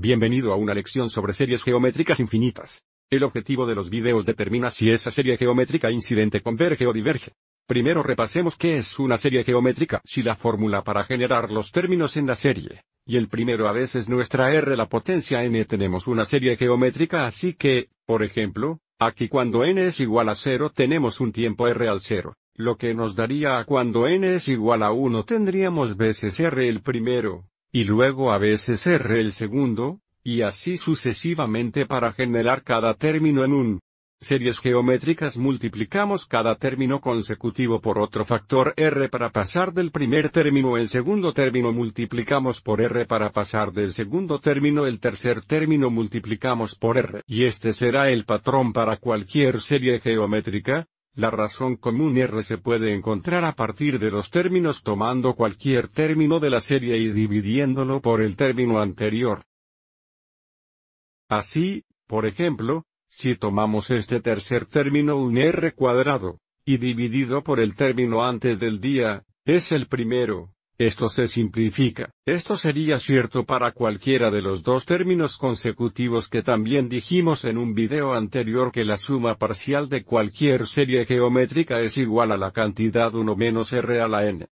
Bienvenido a una lección sobre series geométricas infinitas. El objetivo de los videos determina si esa serie geométrica incidente converge o diverge. Primero repasemos qué es una serie geométrica si la fórmula para generar los términos en la serie, y el primero a veces nuestra R la potencia n tenemos una serie geométrica así que, por ejemplo, aquí cuando n es igual a 0 tenemos un tiempo R al 0, lo que nos daría a cuando n es igual a 1 tendríamos veces R el primero, y luego a veces R el segundo, y así sucesivamente para generar cada término en un series geométricas multiplicamos cada término consecutivo por otro factor r para pasar del primer término el segundo término multiplicamos por r para pasar del segundo término el tercer término multiplicamos por r y este será el patrón para cualquier serie geométrica, la razón común R se puede encontrar a partir de los términos tomando cualquier término de la serie y dividiéndolo por el término anterior. Así, por ejemplo, si tomamos este tercer término un R cuadrado, y dividido por el término antes del día, es el primero, esto se simplifica. Esto sería cierto para cualquiera de los dos términos consecutivos que también dijimos en un video anterior que la suma parcial de cualquier serie geométrica es igual a la cantidad 1 menos r a la n.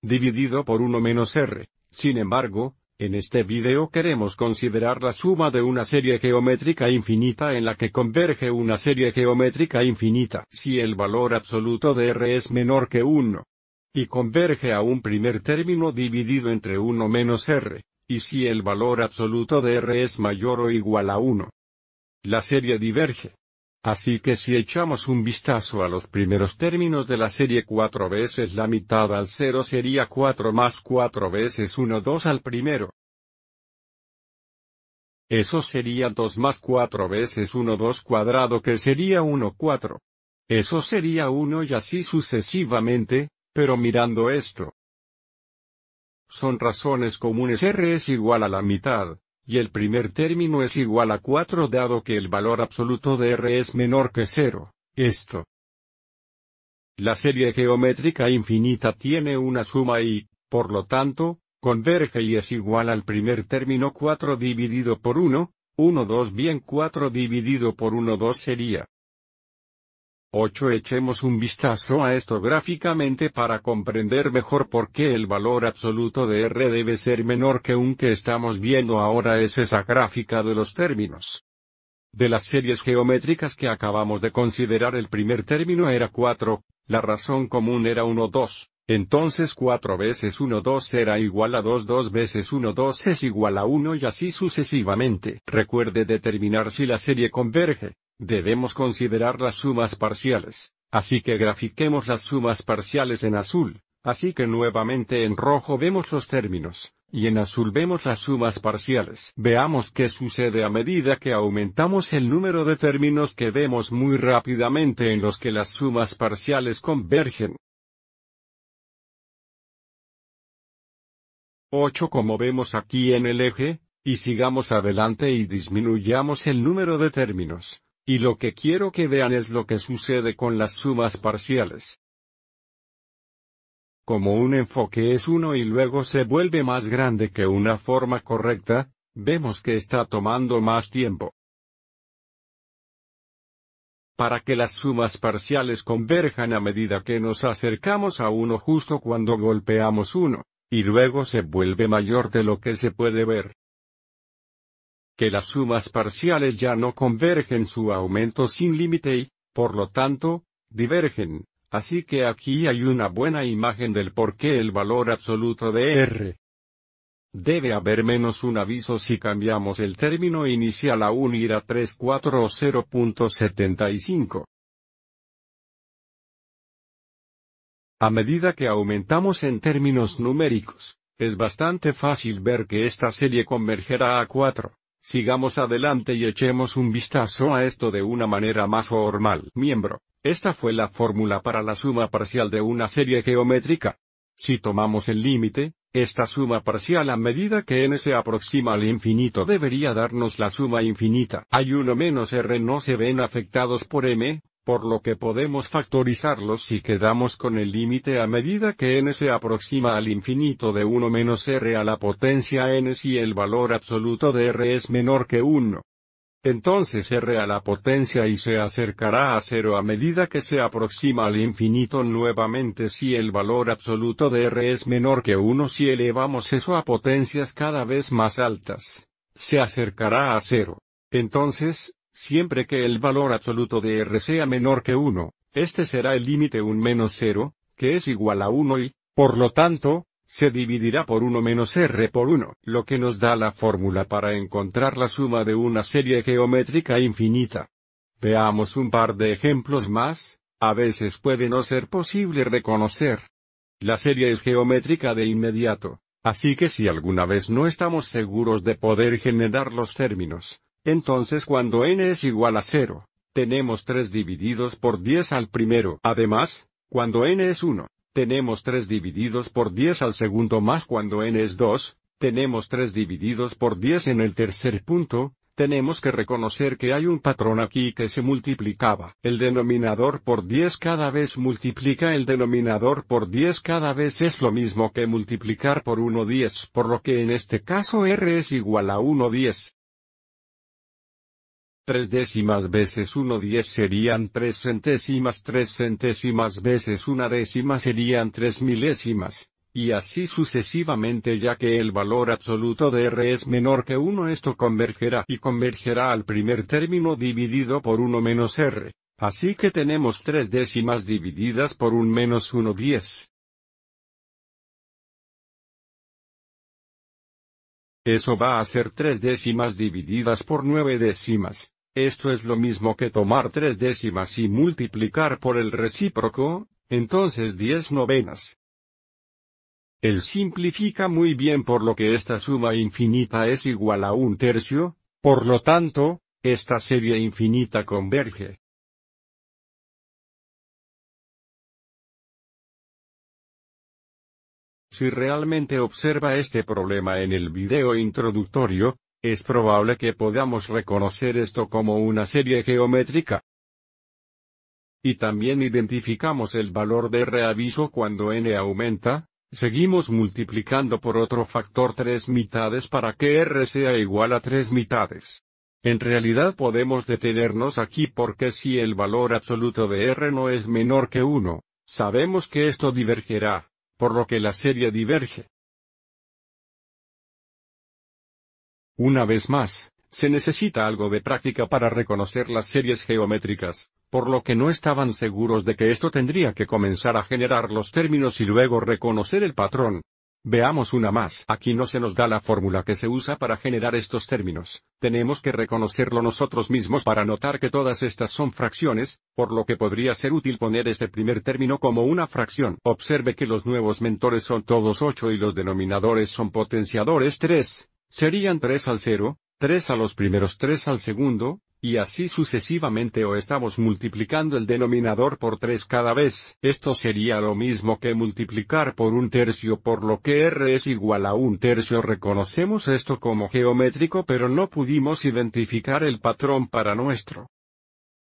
Dividido por 1 menos r. Sin embargo, en este video queremos considerar la suma de una serie geométrica infinita en la que converge una serie geométrica infinita si el valor absoluto de r es menor que 1 y converge a un primer término dividido entre 1 menos r, y si el valor absoluto de r es mayor o igual a 1. La serie diverge. Así que si echamos un vistazo a los primeros términos de la serie 4 veces la mitad al 0 sería 4 más 4 veces 1 2 al primero. Eso sería 2 más 4 veces 1 2 cuadrado que sería 1 4. Eso sería 1 y así sucesivamente, pero mirando esto, son razones comunes R es igual a la mitad, y el primer término es igual a 4 dado que el valor absoluto de R es menor que 0. Esto. La serie geométrica infinita tiene una suma y, por lo tanto, converge y es igual al primer término 4 dividido por 1, 1 2 bien 4 dividido por 1 2 sería 8. Echemos un vistazo a esto gráficamente para comprender mejor por qué el valor absoluto de R debe ser menor que un que estamos viendo ahora es esa gráfica de los términos. De las series geométricas que acabamos de considerar el primer término era 4, la razón común era 1 2, entonces 4 veces 1 2 era igual a 2 2 veces 1 2 es igual a 1 y así sucesivamente. Recuerde determinar si la serie converge, Debemos considerar las sumas parciales, así que grafiquemos las sumas parciales en azul, así que nuevamente en rojo vemos los términos, y en azul vemos las sumas parciales. Veamos qué sucede a medida que aumentamos el número de términos que vemos muy rápidamente en los que las sumas parciales convergen. 8 como vemos aquí en el eje, y sigamos adelante y disminuyamos el número de términos, y lo que quiero que vean es lo que sucede con las sumas parciales. Como un enfoque es uno y luego se vuelve más grande que una forma correcta, vemos que está tomando más tiempo. Para que las sumas parciales converjan a medida que nos acercamos a uno justo cuando golpeamos uno, y luego se vuelve mayor de lo que se puede ver que las sumas parciales ya no convergen su aumento sin límite y, por lo tanto, divergen. Así que aquí hay una buena imagen del por qué el valor absoluto de R debe haber menos un aviso si cambiamos el término inicial a un ir a 34 o 0.75. A medida que aumentamos en términos numéricos, es bastante fácil ver que esta serie convergerá a 4. Sigamos adelante y echemos un vistazo a esto de una manera más formal. Miembro. Esta fue la fórmula para la suma parcial de una serie geométrica. Si tomamos el límite, esta suma parcial a medida que n se aproxima al infinito debería darnos la suma infinita. Hay 1 menos r no se ven afectados por m, por lo que podemos factorizarlos si quedamos con el límite a medida que n se aproxima al infinito de 1 menos r a la potencia n si el valor absoluto de r es menor que 1. Entonces r a la potencia y se acercará a 0 a medida que se aproxima al infinito nuevamente si el valor absoluto de r es menor que 1 si elevamos eso a potencias cada vez más altas. Se acercará a 0. Entonces, Siempre que el valor absoluto de R sea menor que 1, este será el límite 1 menos 0, que es igual a 1 y, por lo tanto, se dividirá por 1 menos r por 1, lo que nos da la fórmula para encontrar la suma de una serie geométrica infinita. Veamos un par de ejemplos más, a veces puede no ser posible reconocer. La serie es geométrica de inmediato, así que si alguna vez no estamos seguros de poder generar los términos, entonces cuando n es igual a 0, tenemos 3 divididos por 10 al primero. Además, cuando n es 1, tenemos 3 divididos por 10 al segundo más cuando n es 2, tenemos 3 divididos por 10 en el tercer punto, tenemos que reconocer que hay un patrón aquí que se multiplicaba. El denominador por 10 cada vez multiplica el denominador por 10 cada vez es lo mismo que multiplicar por 1 10, por lo que en este caso r es igual a 1 10. Tres décimas veces 1 diez serían tres centésimas tres centésimas veces una décima serían tres milésimas, y así sucesivamente ya que el valor absoluto de R es menor que 1 esto convergerá y convergerá al primer término dividido por 1 menos R, así que tenemos tres décimas divididas por un menos 1 diez. Eso va a ser tres décimas divididas por nueve décimas, esto es lo mismo que tomar tres décimas y multiplicar por el recíproco, entonces diez novenas. Él simplifica muy bien por lo que esta suma infinita es igual a un tercio, por lo tanto, esta serie infinita converge. Si realmente observa este problema en el video introductorio, es probable que podamos reconocer esto como una serie geométrica. Y también identificamos el valor de R aviso cuando n aumenta, seguimos multiplicando por otro factor tres mitades para que R sea igual a tres mitades. En realidad podemos detenernos aquí porque si el valor absoluto de R no es menor que 1, sabemos que esto divergerá, por lo que la serie diverge. Una vez más, se necesita algo de práctica para reconocer las series geométricas, por lo que no estaban seguros de que esto tendría que comenzar a generar los términos y luego reconocer el patrón. Veamos una más. Aquí no se nos da la fórmula que se usa para generar estos términos. Tenemos que reconocerlo nosotros mismos para notar que todas estas son fracciones, por lo que podría ser útil poner este primer término como una fracción. Observe que los nuevos mentores son todos 8 y los denominadores son potenciadores 3. Serían 3 al 0, 3 a los primeros 3 al segundo, y así sucesivamente o estamos multiplicando el denominador por 3 cada vez. Esto sería lo mismo que multiplicar por un tercio por lo que R es igual a un tercio. Reconocemos esto como geométrico pero no pudimos identificar el patrón para nuestro.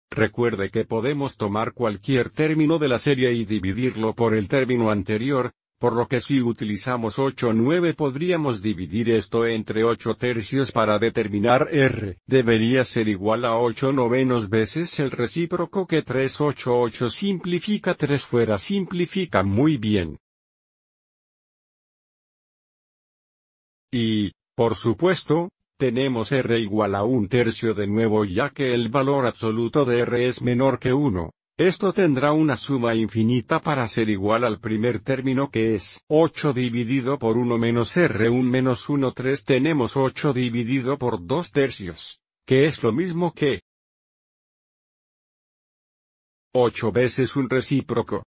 Recuerde que podemos tomar cualquier término de la serie y dividirlo por el término anterior, por lo que si utilizamos 8 9 podríamos dividir esto entre 8 tercios para determinar R. Debería ser igual a 8 novenos veces el recíproco que 3 8 8 simplifica 3 fuera simplifica muy bien. Y, por supuesto, tenemos R igual a un tercio de nuevo ya que el valor absoluto de R es menor que 1. Esto tendrá una suma infinita para ser igual al primer término que es 8 dividido por 1 menos R1 menos 1 3 tenemos 8 dividido por 2 tercios, que es lo mismo que 8 veces un recíproco.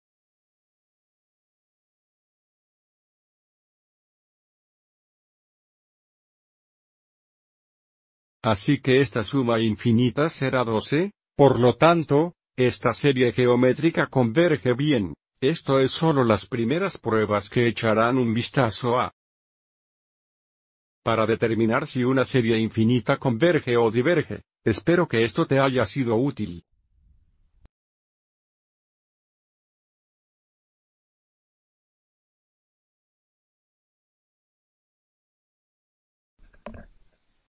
Así que esta suma infinita será 12, por lo tanto, esta serie geométrica converge bien, esto es solo las primeras pruebas que echarán un vistazo a. Para determinar si una serie infinita converge o diverge, espero que esto te haya sido útil.